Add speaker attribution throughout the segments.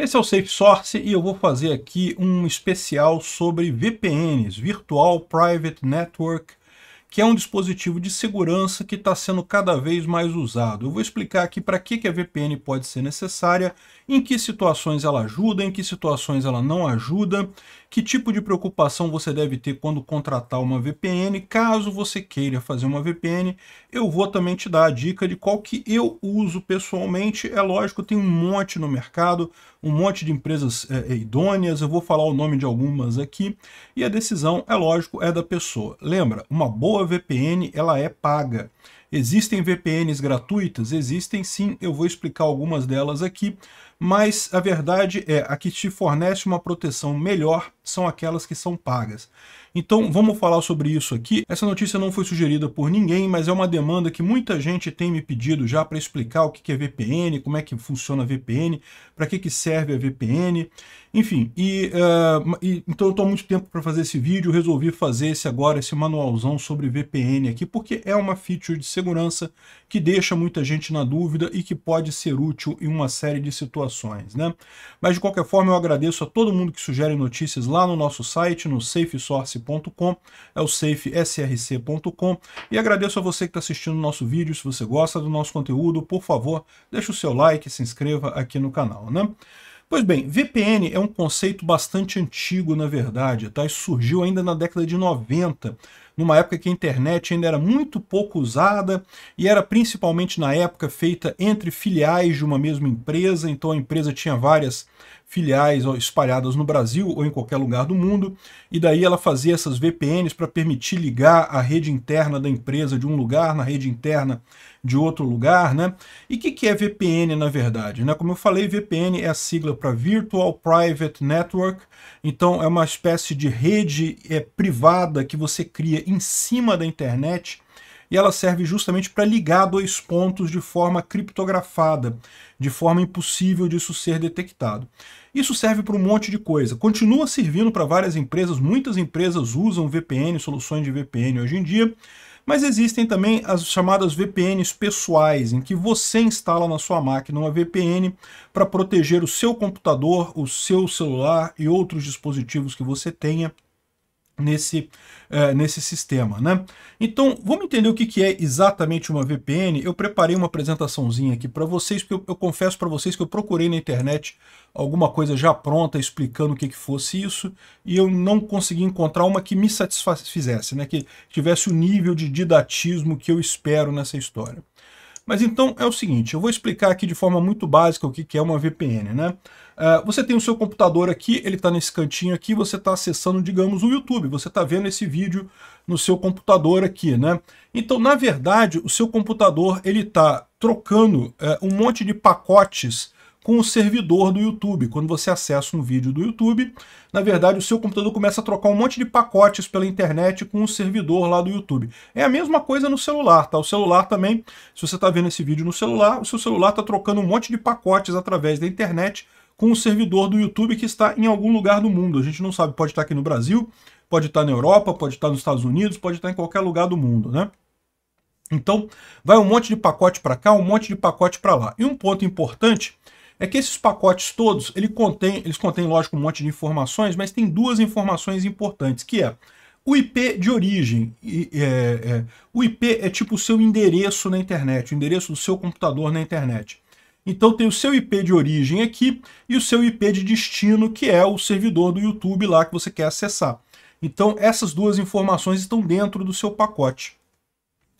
Speaker 1: Esse é o Safe Source e eu vou fazer aqui um especial sobre VPNs, Virtual Private Network, que é um dispositivo de segurança que está sendo cada vez mais usado. Eu vou explicar aqui para que, que a VPN pode ser necessária, em que situações ela ajuda, em que situações ela não ajuda que tipo de preocupação você deve ter quando contratar uma VPN. Caso você queira fazer uma VPN, eu vou também te dar a dica de qual que eu uso pessoalmente. É lógico, tem um monte no mercado, um monte de empresas é, é idôneas, eu vou falar o nome de algumas aqui, e a decisão, é lógico, é da pessoa. Lembra, uma boa VPN, ela é paga. Existem VPNs gratuitas? Existem sim, eu vou explicar algumas delas aqui, mas a verdade é, a que te fornece uma proteção melhor são aquelas que são pagas. Então vamos falar sobre isso aqui. Essa notícia não foi sugerida por ninguém, mas é uma demanda que muita gente tem me pedido já para explicar o que é VPN, como é que funciona a VPN, para que, que serve a VPN, enfim. E, uh, e então eu estou muito tempo para fazer esse vídeo, resolvi fazer esse agora, esse manualzão sobre VPN aqui, porque é uma feature de segurança que deixa muita gente na dúvida e que pode ser útil em uma série de situações, né? Mas de qualquer forma eu agradeço a todo mundo que sugere notícias lá no nosso site, no safesource.com safe.src.com, é o safesrc.com. E agradeço a você que está assistindo o nosso vídeo. Se você gosta do nosso conteúdo, por favor, deixe o seu like, se inscreva aqui no canal, né? Pois bem, VPN é um conceito bastante antigo, na verdade, tá? Isso surgiu ainda na década de 90, numa época que a internet ainda era muito pouco usada e era principalmente na época feita entre filiais de uma mesma empresa, então a empresa tinha várias filiais espalhadas no Brasil ou em qualquer lugar do mundo, e daí ela fazia essas VPNs para permitir ligar a rede interna da empresa de um lugar na rede interna de outro lugar, né? E o que, que é VPN na verdade? Né? Como eu falei, VPN é a sigla para Virtual Private Network, então é uma espécie de rede é, privada que você cria em cima da internet e ela serve justamente para ligar dois pontos de forma criptografada, de forma impossível disso ser detectado. Isso serve para um monte de coisa. Continua servindo para várias empresas, muitas empresas usam VPN, soluções de VPN hoje em dia, mas existem também as chamadas VPNs pessoais, em que você instala na sua máquina uma VPN para proteger o seu computador, o seu celular e outros dispositivos que você tenha nesse, eh, nesse sistema, né? Então, vamos entender o que, que é exatamente uma VPN. Eu preparei uma apresentaçãozinha aqui para vocês, porque eu, eu confesso para vocês que eu procurei na internet alguma coisa já pronta explicando o que, que fosse isso, e eu não consegui encontrar uma que me satisfizesse, né? Que tivesse o nível de didatismo que eu espero nessa história. Mas então é o seguinte, eu vou explicar aqui de forma muito básica o que é uma VPN, né? Uh, você tem o seu computador aqui, ele está nesse cantinho aqui, você está acessando, digamos, o YouTube, você está vendo esse vídeo no seu computador aqui, né? Então, na verdade, o seu computador ele está trocando uh, um monte de pacotes com o servidor do YouTube. Quando você acessa um vídeo do YouTube, na verdade o seu computador começa a trocar um monte de pacotes pela internet com o servidor lá do YouTube. É a mesma coisa no celular, tá? O celular também, se você está vendo esse vídeo no celular, o seu celular está trocando um monte de pacotes através da internet com o servidor do YouTube que está em algum lugar do mundo. A gente não sabe, pode estar aqui no Brasil, pode estar na Europa, pode estar nos Estados Unidos, pode estar em qualquer lugar do mundo, né? Então, vai um monte de pacote para cá, um monte de pacote para lá. E um ponto importante é que esses pacotes todos, ele contém, eles contêm, lógico, um monte de informações, mas tem duas informações importantes, que é o IP de origem. E, é, é, o IP é tipo o seu endereço na internet, o endereço do seu computador na internet. Então tem o seu IP de origem aqui e o seu IP de destino, que é o servidor do YouTube lá que você quer acessar. Então essas duas informações estão dentro do seu pacote.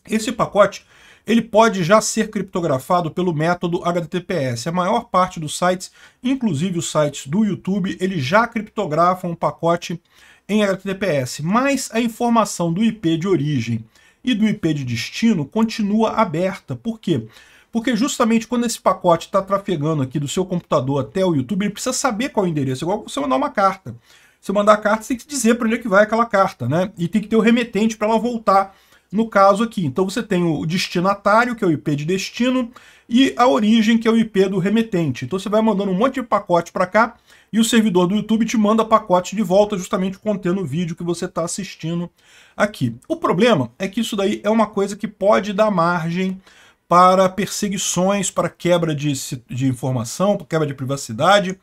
Speaker 1: Esse pacote ele pode já ser criptografado pelo método HTTPS. A maior parte dos sites, inclusive os sites do YouTube, ele já criptografam um pacote em HTTPS, mas a informação do IP de origem e do IP de destino continua aberta. Por quê? Porque justamente quando esse pacote está trafegando aqui do seu computador até o YouTube, ele precisa saber qual é o endereço, igual você mandar uma carta. Você mandar a carta, você tem que dizer para onde é que vai aquela carta, né? E tem que ter o remetente para ela voltar no caso aqui. Então você tem o destinatário, que é o IP de destino, e a origem, que é o IP do remetente. Então você vai mandando um monte de pacote para cá e o servidor do YouTube te manda pacote de volta, justamente contendo o vídeo que você está assistindo aqui. O problema é que isso daí é uma coisa que pode dar margem para perseguições, para quebra de, de informação, para quebra de privacidade.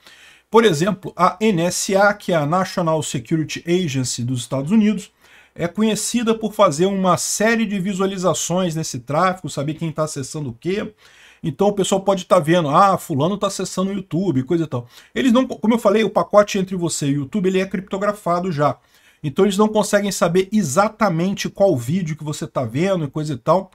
Speaker 1: Por exemplo, a NSA, que é a National Security Agency dos Estados Unidos, é conhecida por fazer uma série de visualizações nesse tráfego, saber quem está acessando o quê. Então o pessoal pode estar tá vendo, ah, fulano está acessando o YouTube, coisa e tal. Eles não, como eu falei, o pacote entre você e o YouTube ele é criptografado já. Então eles não conseguem saber exatamente qual vídeo que você está vendo e coisa e tal.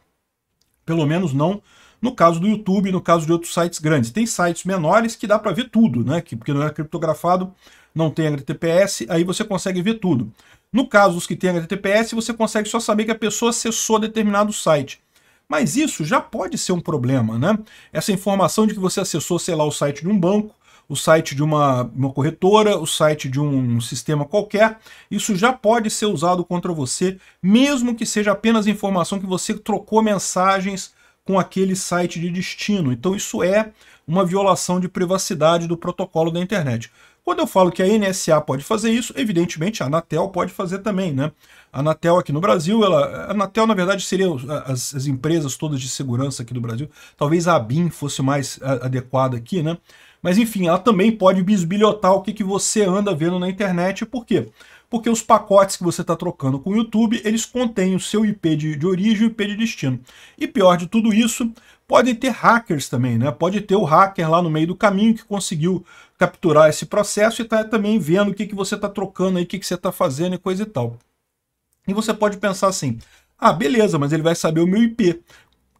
Speaker 1: Pelo menos não no caso do YouTube, no caso de outros sites grandes. Tem sites menores que dá para ver tudo, né? Que, porque não é criptografado, não tem HTTPS, aí você consegue ver tudo. No caso dos que têm HTTPS, você consegue só saber que a pessoa acessou determinado site. Mas isso já pode ser um problema, né? Essa informação de que você acessou, sei lá, o site de um banco, o site de uma, uma corretora, o site de um sistema qualquer, isso já pode ser usado contra você, mesmo que seja apenas informação que você trocou mensagens com aquele site de destino. Então isso é uma violação de privacidade do protocolo da internet. Quando eu falo que a NSA pode fazer isso, evidentemente a Anatel pode fazer também, né? A Anatel aqui no Brasil, ela, a Anatel na verdade seria as, as empresas todas de segurança aqui do Brasil, talvez a ABIN fosse mais adequada aqui, né? Mas enfim, ela também pode bisbilhotar o que, que você anda vendo na internet, por quê? Porque os pacotes que você está trocando com o YouTube, eles contêm o seu IP de, de origem e o IP de destino. E pior de tudo isso, Podem ter hackers também, né? Pode ter o hacker lá no meio do caminho que conseguiu capturar esse processo e está também vendo o que, que você está trocando aí, o que, que você está fazendo e coisa e tal. E você pode pensar assim, ah, beleza, mas ele vai saber o meu IP. O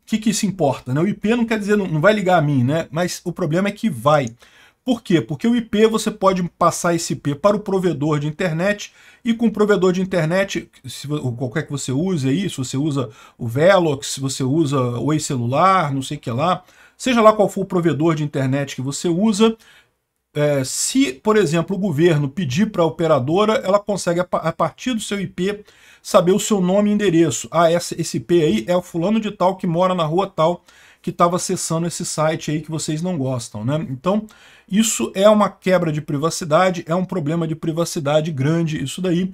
Speaker 1: que, que isso importa? Né? O IP não quer dizer, não, não vai ligar a mim, né? Mas o problema é que vai. Por quê? Porque o IP você pode passar esse IP para o provedor de internet e com o provedor de internet, se, qualquer que você use aí, se você usa o Velox, se você usa o celular, não sei o que lá, seja lá qual for o provedor de internet que você usa, é, se, por exemplo, o governo pedir para a operadora, ela consegue, a partir do seu IP, saber o seu nome e endereço. Ah, esse IP aí é o fulano de tal que mora na rua tal que estava acessando esse site aí que vocês não gostam, né? Então, isso é uma quebra de privacidade, é um problema de privacidade grande isso daí.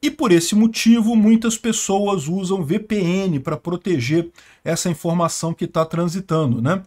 Speaker 1: E por esse motivo, muitas pessoas usam VPN para proteger essa informação que está transitando, né?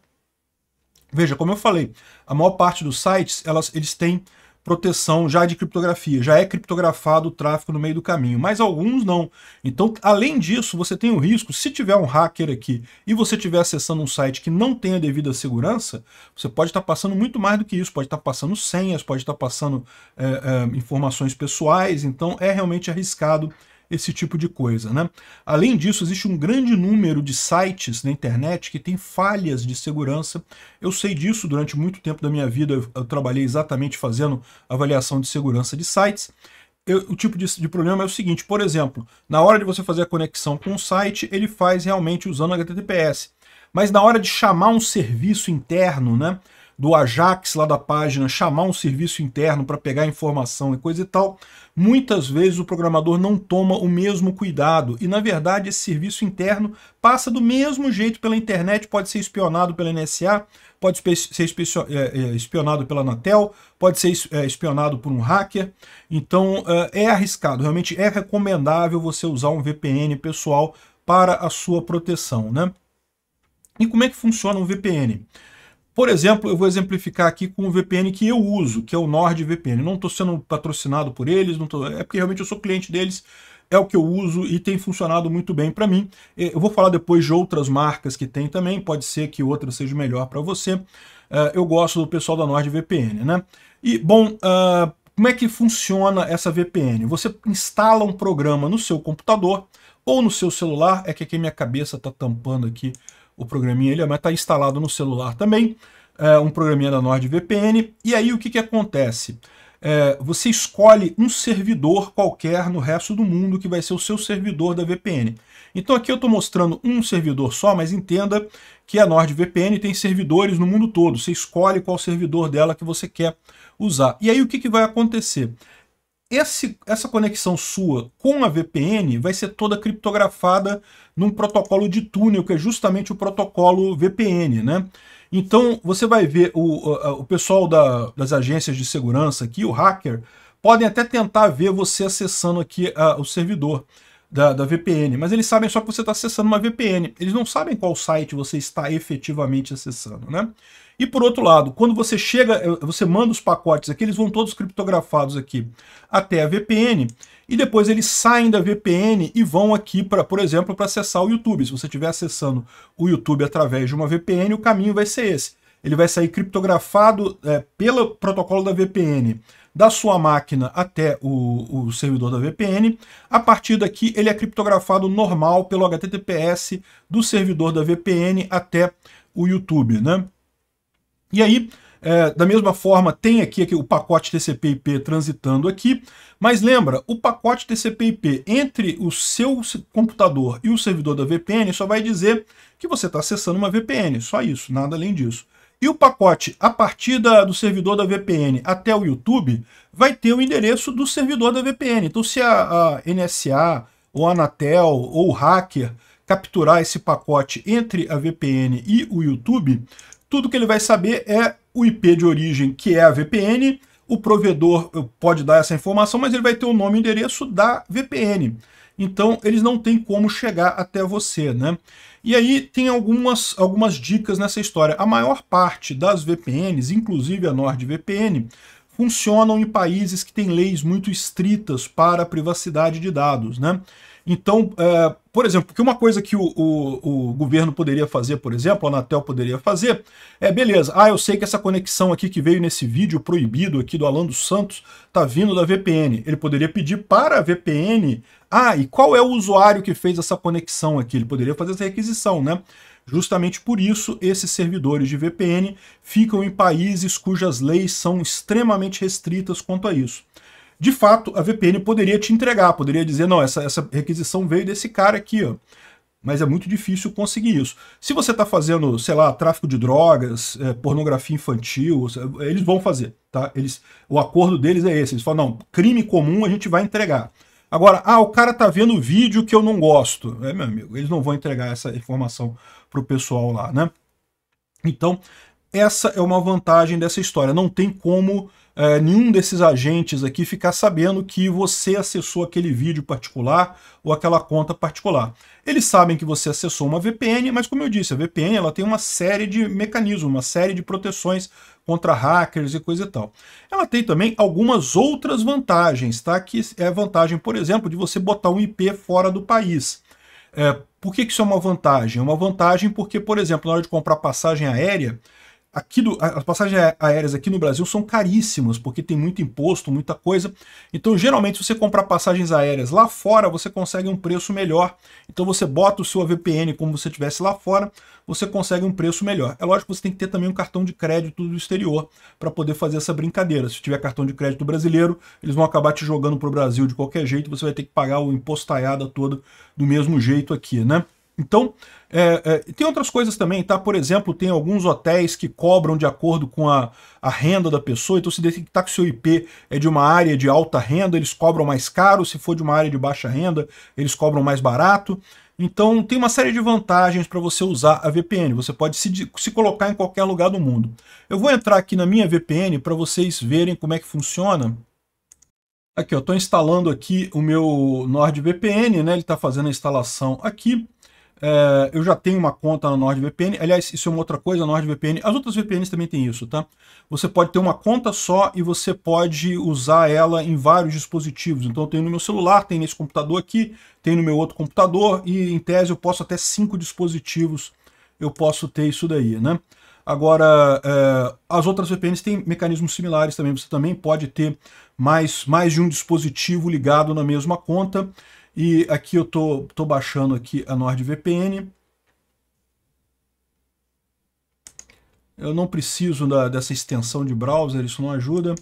Speaker 1: Veja, como eu falei, a maior parte dos sites, elas, eles têm proteção já de criptografia, já é criptografado o tráfego no meio do caminho, mas alguns não. Então, além disso, você tem o risco, se tiver um hacker aqui e você estiver acessando um site que não tem a devida segurança, você pode estar tá passando muito mais do que isso, pode estar tá passando senhas, pode estar tá passando é, é, informações pessoais, então é realmente arriscado esse tipo de coisa. Né? Além disso, existe um grande número de sites na internet que tem falhas de segurança. Eu sei disso durante muito tempo da minha vida, eu, trabalhei exatamente fazendo avaliação de segurança de sites. Eu, o tipo de, de, problema é o seguinte, por exemplo, na hora de você fazer a conexão com o site, ele faz realmente usando HTTPS. Mas na hora de chamar um serviço interno, né, do Ajax lá da página chamar um serviço interno para pegar informação e coisa e tal, muitas vezes o programador não toma o mesmo cuidado e, na verdade, esse serviço interno passa do mesmo jeito pela internet, pode ser espionado pela NSA, pode ser é, é, espionado pela Anatel, pode ser é, espionado por um hacker. Então é arriscado, realmente é recomendável você usar um VPN pessoal para a sua proteção, né? E como é que funciona um VPN? Por exemplo, eu vou exemplificar aqui com o VPN que eu uso, que é o NordVPN. Não estou sendo patrocinado por eles, não tô... é porque realmente eu sou cliente deles, é o que eu uso e tem funcionado muito bem para mim. Eu vou falar depois de outras marcas que tem também, pode ser que outra seja melhor para você. É, eu gosto do pessoal da NordVPN, né? E, bom, ah, como é que funciona essa VPN? Você instala um programa no seu computador ou no seu celular, é que aqui minha cabeça está tampando aqui o programinha ele está instalado no celular também, é um programinha da NordVPN. E aí o que, que acontece? É, você escolhe um servidor qualquer no resto do mundo que vai ser o seu servidor da VPN. Então aqui eu estou mostrando um servidor só, mas entenda que a NordVPN tem servidores no mundo todo. Você escolhe qual servidor dela que você quer usar. E aí o que, que vai acontecer? Esse, essa conexão sua com a VPN vai ser toda criptografada num protocolo de túnel, que é justamente o protocolo VPN, né? Então, você vai ver o, o pessoal da, das agências de segurança aqui, o hacker, podem até tentar ver você acessando aqui a, o servidor da, da, VPN, mas eles sabem só que você está acessando uma VPN. Eles não sabem qual site você está efetivamente acessando, né? E por outro lado, quando você chega, eh, você manda os pacotes aqui, eles vão todos criptografados aqui até a VPN, e depois eles saem da VPN e vão aqui, para, por exemplo, para acessar o YouTube. Se você estiver acessando o YouTube através de uma VPN, o caminho vai ser esse. Ele vai sair criptografado é, pelo protocolo da VPN da sua máquina até o, o, servidor da VPN. A partir daqui, ele é criptografado normal pelo HTTPS do servidor da VPN até o YouTube, né? E aí, é, da mesma forma, tem aqui, aqui o pacote TCP/IP transitando aqui, mas lembra, o pacote TCP/IP entre o seu computador e o servidor da VPN só vai dizer que você está acessando uma VPN, só isso, nada além disso. E o pacote a partir da, do servidor da VPN até o YouTube vai ter o endereço do servidor da VPN. Então, se a, a NSA, ou a Anatel, ou o hacker capturar esse pacote entre a VPN e o YouTube, tudo que ele vai saber é o IP de origem, que é a VPN. O provedor eh, pode dar essa informação, mas ele vai ter o nome e endereço da VPN. Então, eles não têm como chegar até você, né? E aí tem algumas, algumas dicas nessa história. A maior parte das VPNs, inclusive a NordVPN, funcionam em países que têm leis muito estritas para a privacidade de dados. Né? Então, é, por exemplo, porque uma coisa que o, o, o, governo poderia fazer, por exemplo, a Anatel poderia fazer, é beleza, ah, eu sei que essa conexão aqui que veio nesse vídeo proibido aqui do Alan dos Santos está vindo da VPN. Ele poderia pedir para a VPN, ah, e qual é o usuário que fez essa conexão aqui? Ele poderia fazer essa requisição, né? Justamente por isso, esses servidores de VPN ficam em países cujas leis são extremamente restritas quanto a isso. De fato, a VPN poderia te entregar, poderia dizer, não, essa, essa requisição veio desse cara aqui, ó mas é muito difícil conseguir isso. Se você está fazendo, sei lá, tráfico de drogas, é, pornografia infantil, eles vão fazer, tá? Eles, o acordo deles é esse, eles falam, não, crime comum a gente vai entregar. Agora, ah, o cara tá vendo vídeo que eu não gosto. É, meu amigo, eles não vão entregar essa informação para o pessoal lá, né? Então, essa é uma vantagem dessa história. Não tem como é, nenhum desses agentes aqui ficar sabendo que você acessou aquele vídeo particular ou aquela conta particular. Eles sabem que você acessou uma VPN, mas como eu disse, a VPN ela tem uma série de mecanismos, uma série de proteções contra hackers e coisa e tal. Ela tem também algumas outras vantagens, tá? Que é a vantagem, por exemplo, de você botar um IP fora do país. É, por que, que isso é uma vantagem? É uma vantagem porque, por exemplo, na hora de comprar passagem aérea, aqui do, as passagens aéreas aqui no Brasil são caríssimas, porque tem muito imposto, muita coisa. Então, geralmente, se você comprar passagens aéreas lá fora, você consegue um preço melhor. Então, você bota o seu VPN como você tivesse lá fora, você consegue um preço melhor. É lógico que você tem que ter também um cartão de crédito do exterior para poder fazer essa brincadeira. Se tiver cartão de crédito brasileiro, eles vão acabar te jogando para o Brasil de qualquer jeito, você vai ter que pagar o imposto impostaiada todo do mesmo jeito aqui, né? Então, é, é, tem outras coisas também, tá? Por exemplo, tem alguns hotéis que cobram de acordo com a, a renda da pessoa, então se detectar que o tá seu IP é de uma área de alta renda, eles cobram mais caro, se for de uma área de baixa renda, eles cobram mais barato. Então tem uma série de vantagens para você usar a VPN, você pode se, se colocar em qualquer lugar do mundo. Eu vou entrar aqui na minha VPN para vocês verem como é que funciona. Aqui, eu estou instalando aqui o meu NordVPN, né? ele está fazendo a instalação aqui. É, eu já tenho uma conta na NordVPN. Aliás, isso é uma outra coisa, a NordVPN. As outras VPNs também tem isso, tá? Você pode ter uma conta só e você pode usar ela em vários dispositivos. Então, eu tenho no meu celular, tem nesse computador aqui, tem no meu outro computador e, em tese, eu posso até cinco dispositivos. Eu posso ter isso daí, né? Agora, é, as outras VPNs têm mecanismos similares também. Você também pode ter mais, mais de um dispositivo ligado na mesma conta. E aqui eu tô, tô baixando aqui a NordVPN. Eu não preciso da, dessa extensão de browser, isso não ajuda.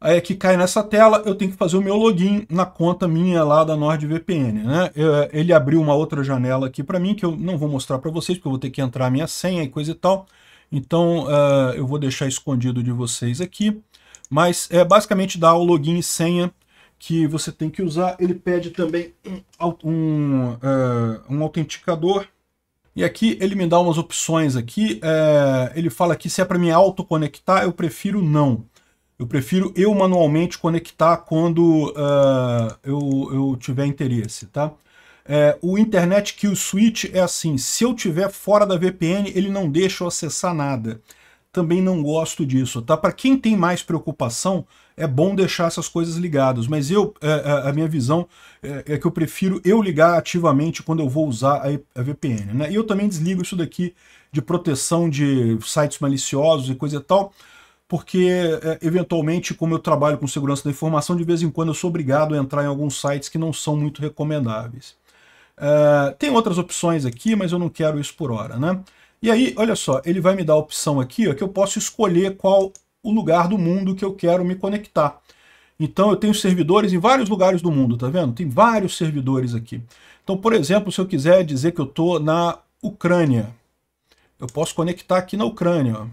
Speaker 1: Aí aqui cai nessa tela, eu tenho que fazer o meu login na conta minha lá da NordVPN, né? Eu, ele abriu uma outra janela aqui para mim, que eu não vou mostrar para vocês, porque eu vou ter que entrar a minha senha e coisa e tal. Então uh, eu vou deixar escondido de vocês aqui. Mas é, basicamente dar o login e senha que você tem que usar. Ele pede também um, um, uh, um autenticador. E aqui ele me dá umas opções aqui. Uh, ele fala que se é para me autoconectar, eu prefiro não. Eu prefiro eu manualmente conectar quando uh, eu, eu tiver interesse, tá? É, o Internet Kill Switch é assim, se eu tiver fora da VPN, ele não deixa eu acessar nada também não gosto disso, tá? Para quem tem mais preocupação, é bom deixar essas coisas ligadas, mas eu, é, é, a minha visão é, é, que eu prefiro eu ligar ativamente quando eu vou usar a, a VPN, né? E eu também desligo isso daqui de proteção de sites maliciosos e coisa e tal, porque é, eventualmente, como eu trabalho com segurança da informação, de vez em quando eu sou obrigado a entrar em alguns sites que não são muito recomendáveis. É, tem outras opções aqui, mas eu não quero isso por hora, né? E aí, olha só, ele vai me dar a opção aqui ó, que eu posso escolher qual o lugar do mundo que eu quero me conectar. Então eu tenho servidores em vários lugares do mundo, tá vendo? Tem vários servidores aqui. Então, por exemplo, se eu quiser dizer que eu estou na Ucrânia, eu posso conectar aqui na Ucrânia. Está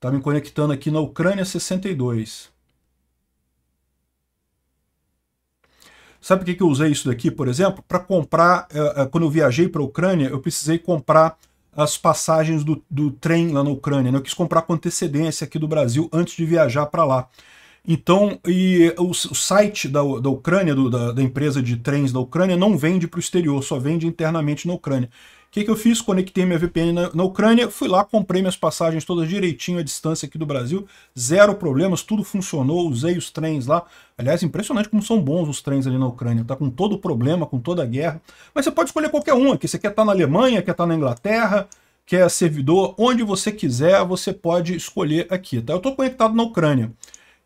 Speaker 1: Tá me conectando aqui na Ucrânia 62. Sabe o que, que eu usei isso daqui, por exemplo? Para comprar, uh, uh, quando eu viajei para a Ucrânia, eu precisei comprar as passagens do, do trem lá na Ucrânia. Né? Eu quis comprar com antecedência aqui do Brasil antes de viajar para lá. Então, e eh, o, o site da, da Ucrânia, do, da, da, empresa de trens da Ucrânia, não vende para o exterior, só vende internamente na Ucrânia que, que eu fiz? Conectei minha VPN na, na, Ucrânia, fui lá, comprei minhas passagens todas direitinho à distância aqui do Brasil, zero problemas, tudo funcionou, usei os trens lá. Aliás, impressionante como são bons os trens ali na Ucrânia, tá com todo o problema, com toda a guerra. Mas você pode escolher qualquer um aqui, você quer estar tá na Alemanha, quer estar tá na Inglaterra, quer servidor, onde você quiser, você pode escolher aqui, tá? Eu estou conectado na Ucrânia.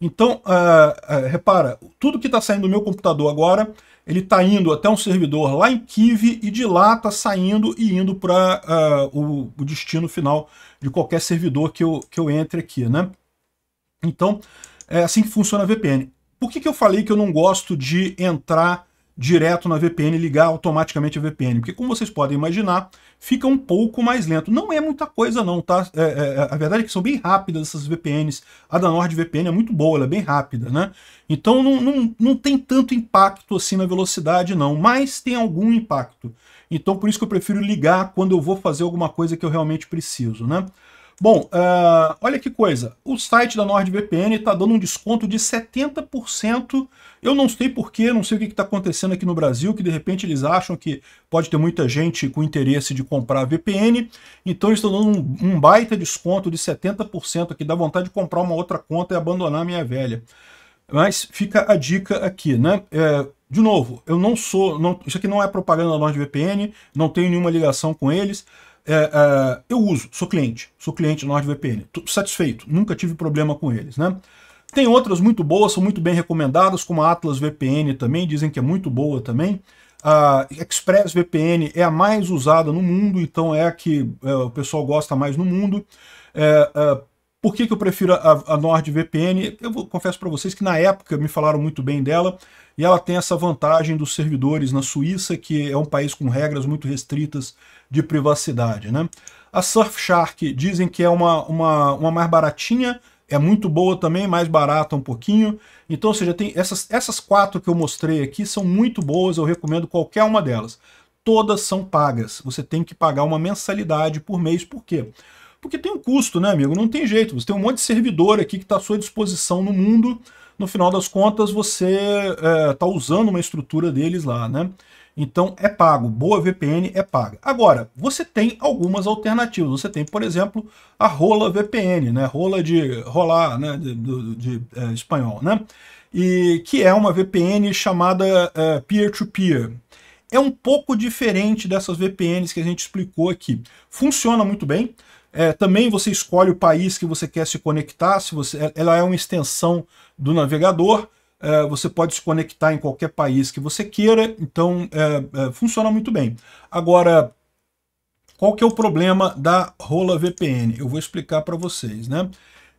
Speaker 1: Então, uh, uh, repara, tudo que está saindo do meu computador agora, ele está indo até um servidor lá em Kiv e de lá está saindo e indo para uh, ah, o, o, destino final de qualquer servidor que eu, que eu entre aqui, né? Então, é assim que funciona a VPN. Por que, que eu falei que eu não gosto de entrar direto na VPN, ligar automaticamente a VPN, porque como vocês podem imaginar, fica um pouco mais lento. Não é muita coisa não, tá? É, é, é a verdade é que são bem rápidas essas VPNs. A da NordVPN é muito boa, ela é bem rápida, né? Então não, não, não tem tanto impacto assim na velocidade não, mas tem algum impacto. Então por isso que eu prefiro ligar quando eu vou fazer alguma coisa que eu realmente preciso, né? Bom, uh, olha que coisa. O site da NordVPN está dando um desconto de 70%. Eu não sei porquê, não sei o que está acontecendo aqui no Brasil, que de repente eles acham que pode ter muita gente com interesse de comprar VPN. Então eles estão dando um, um baita desconto de 70% aqui. Dá vontade de comprar uma outra conta e abandonar a minha velha. Mas fica a dica aqui, né? É, de novo, eu não sou, não, isso aqui não é propaganda da NordVPN, não tenho nenhuma ligação com eles é, é, eu uso, sou cliente, sou cliente NordVPN, tô satisfeito, nunca tive problema com eles, né? Tem outras muito boas, são muito bem recomendadas, como a Atlas VPN também, dizem que é muito boa também. A Express VPN é a mais usada no mundo, então é a que é, o pessoal gosta mais no mundo. É, é, por que, que, eu prefiro a, a NordVPN? Eu vou, confesso para vocês que na época me falaram muito bem dela, e ela tem essa vantagem dos servidores na Suíça, que é um país com regras muito restritas de privacidade. Né? A Surfshark dizem que é uma, uma, uma mais baratinha, é muito boa também, mais barata um pouquinho. Então, ou seja, tem essas, essas quatro que eu mostrei aqui são muito boas, eu recomendo qualquer uma delas. Todas são pagas, você tem que pagar uma mensalidade por mês, por quê? Porque tem um custo, né, amigo? Não tem jeito, você tem um monte de servidor aqui que está à sua disposição no mundo, no final das contas você está é, tá usando uma estrutura deles lá, né? Então é pago, boa VPN é paga. Agora, você tem algumas alternativas. Você tem, por exemplo, a rola VPN, né? Rola de rolar, né? De, de, de é, espanhol, né? E que é uma VPN chamada é, peer-to-peer. É, -peer. é um pouco diferente dessas VPNs que a gente explicou aqui. Funciona muito bem. É, também você escolhe o país que você quer se conectar, se você, é, ela é uma extensão do navegador, é, você pode se conectar em qualquer país que você queira, então é, é funciona muito bem. Agora, qual que é o problema da Rola VPN? Eu vou explicar para vocês, né?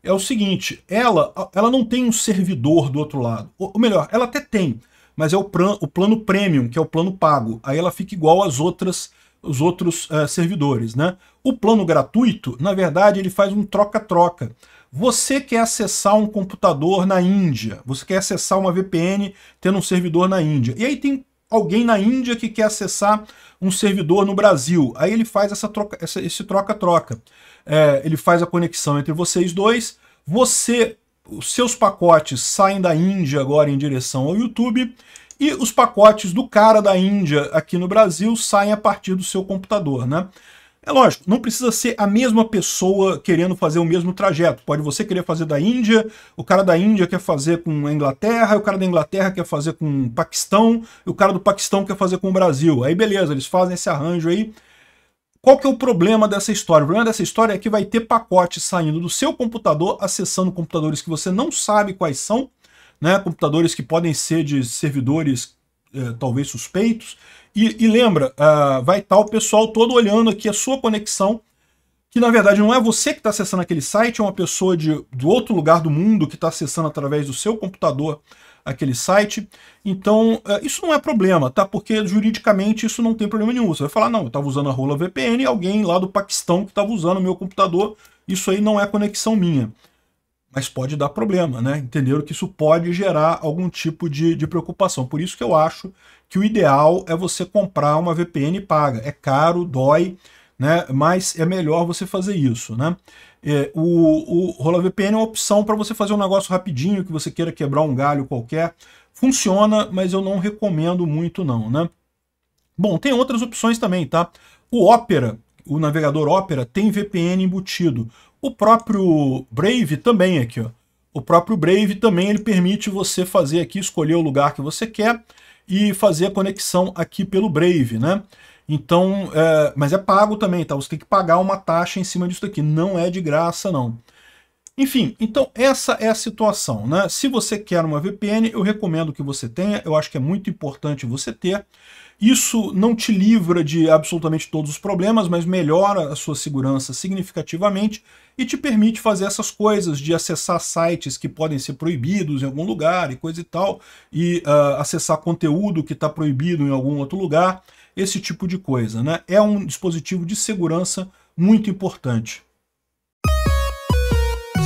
Speaker 1: É o seguinte, ela, ela não tem um servidor do outro lado, ou melhor, ela até tem, mas é o, o plano premium, que é o plano pago, aí ela fica igual às outras os outros uh, servidores. Né? O plano gratuito, na verdade, ele faz um troca-troca. Você quer acessar um computador na Índia, você quer acessar uma VPN tendo um servidor na Índia. E aí tem alguém na Índia que quer acessar um servidor no Brasil. Aí ele faz essa troca, essa, esse troca-troca. É, ele faz a conexão entre vocês dois. Você, os seus pacotes saem da Índia agora em direção ao YouTube e os pacotes do cara da Índia aqui no Brasil saem a partir do seu computador, né? É lógico, não precisa ser a mesma pessoa querendo fazer o mesmo trajeto. Pode você querer fazer da Índia, o cara da Índia quer fazer com a Inglaterra, o cara da Inglaterra quer fazer com o Paquistão, e o cara do Paquistão quer fazer com o Brasil. Aí beleza, eles fazem esse arranjo aí. Qual que é o problema dessa história? O problema dessa história é que vai ter pacotes saindo do seu computador, acessando computadores que você não sabe quais são, né? computadores que podem ser de servidores é, talvez suspeitos. E, e lembra, ah, vai estar tá o pessoal todo olhando aqui a sua conexão, que na verdade não é você que está acessando aquele site, é uma pessoa de, do outro lugar do mundo que está acessando através do seu computador aquele site. Então, é, isso não é problema, tá? Porque juridicamente isso não tem problema nenhum. Você vai falar, não, eu estava usando a rola VPN, alguém lá do Paquistão que estava usando o meu computador, isso aí não é conexão minha mas pode dar problema, né? Entenderam que isso pode gerar algum tipo de, de, preocupação. Por isso que eu acho que o ideal é você comprar uma VPN paga. É caro, dói, né? Mas é melhor você fazer isso, né? É, o, o Rola VPN é uma opção para você fazer um negócio rapidinho, que você queira quebrar um galho qualquer. Funciona, mas eu não recomendo muito não, né? Bom, tem outras opções também, tá? O Opera, o navegador Opera, tem VPN embutido. O próprio Brave também aqui, ó. O próprio Brave também ele permite você fazer aqui, escolher o lugar que você quer e fazer a conexão aqui pelo Brave, né? Então, é, mas é pago também, tá? Você tem que pagar uma taxa em cima disso aqui, não é de graça, não. Enfim, então essa é a situação, né? Se você quer uma VPN, eu recomendo que você tenha, eu acho que é muito importante você ter. Isso não te livra de absolutamente todos os problemas, mas melhora a sua segurança significativamente e te permite fazer essas coisas de acessar sites que podem ser proibidos em algum lugar e coisa e tal, e uh, acessar conteúdo que está proibido em algum outro lugar, esse tipo de coisa. Né? É um dispositivo de segurança muito importante.